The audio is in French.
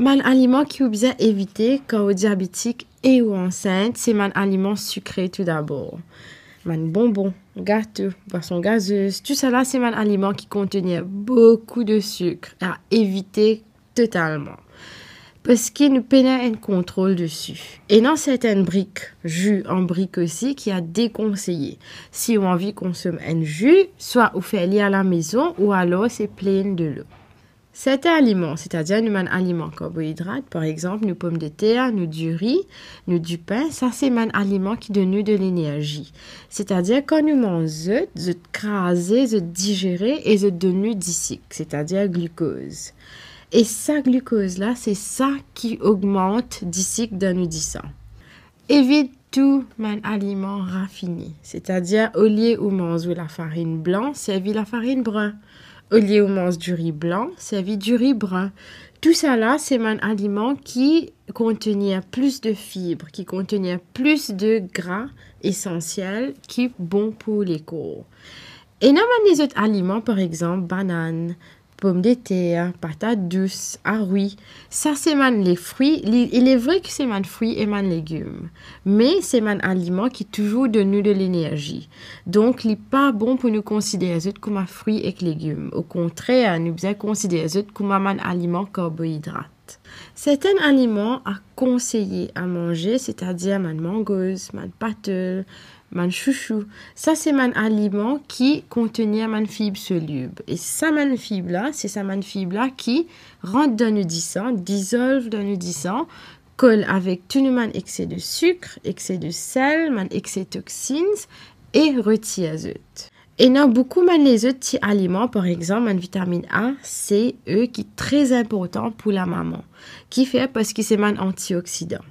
Mal aliment qui est bien éviter quand aux diabétique et aux enceinte, c'est mal aliment sucré tout d'abord. Man bonbon, gâteau, boisson gazeuse, tout cela c'est mal aliment qui contenait beaucoup de sucre à éviter totalement. Parce qu'il nous pénètre un contrôle dessus. Et dans certaines briques, jus en brique aussi, qui a déconseillé. Si on a envie de consommer un jus, soit on fait lier à la maison ou alors c'est plein de l'eau cet aliment, c'est-à-dire nous un aliment carbohydrate, par exemple, nous pommes de terre, nous du riz, nous du pain, ça c'est un aliment qui donne de l'énergie. C'est-à-dire quand nous mangeons, nous craser, nous digérer et nous donne d'ici, c'est-à-dire glucose. Et ça glucose-là, c'est ça qui augmente d'ici dans nous ans. Évite tout man aliment raffiné, c'est-à-dire au lieu où ou la farine blanche, évite la farine brun. Au du riz blanc, vit du riz brun. Tout ça là, c'est un aliment qui contenait plus de fibres, qui contenait plus de gras essentiels qui est bon pour les corps. Et non, les autres aliments, par exemple, bananes, pommes de terre, patates douces, ah oui Ça, c'est man les fruits. il est vrai que c'est man fruits et man légumes. Mais c'est man aliment qui toujours donne de l'énergie. Donc, il n'est pas bon pour nous considérer comme un fruit et légumes. Au contraire, nous devons considérer comme un aliment carbohydrate. Certains aliments à conseiller à manger, c'est-à-dire man mangose, man pâteuse, man chouchou. Ça, c'est man aliment qui contenait man fibre soluble. Et ça, man fibre là, c'est ça man fibre là qui rentre dans le dissolve dans le colle avec tout man excès de sucre, excès de sel, man excès de toxines et retire azote. Et non, beaucoup man les autres aliments, par exemple, man vitamine A, C, E, qui est très important pour la maman, qui fait parce que c'est man antioxydant.